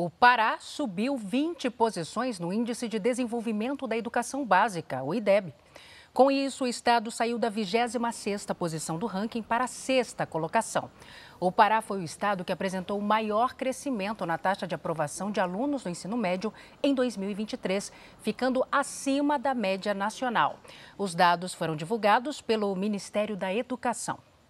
O Pará subiu 20 posições no Índice de Desenvolvimento da Educação Básica, o IDEB. Com isso, o estado saiu da 26ª posição do ranking para a sexta colocação. O Pará foi o estado que apresentou o maior crescimento na taxa de aprovação de alunos do ensino médio em 2023, ficando acima da média nacional. Os dados foram divulgados pelo Ministério da Educação.